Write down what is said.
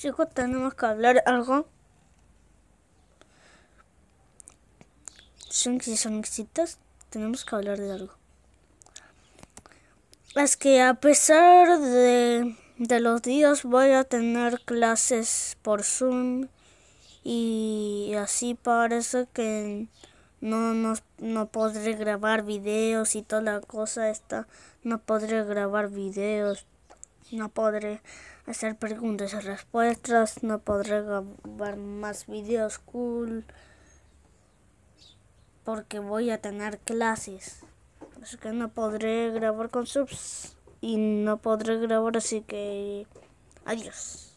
Chicos, tenemos que hablar algo. Son si son exitos. tenemos que hablar de algo. Es que a pesar de, los días voy a tener clases por Zoom y así parece que no, no, no podré grabar videos y toda la cosa esta. No podré grabar videos no podré hacer preguntas y respuestas, no podré grabar más videos cool porque voy a tener clases. Así que no podré grabar con subs y no podré grabar, así que adiós.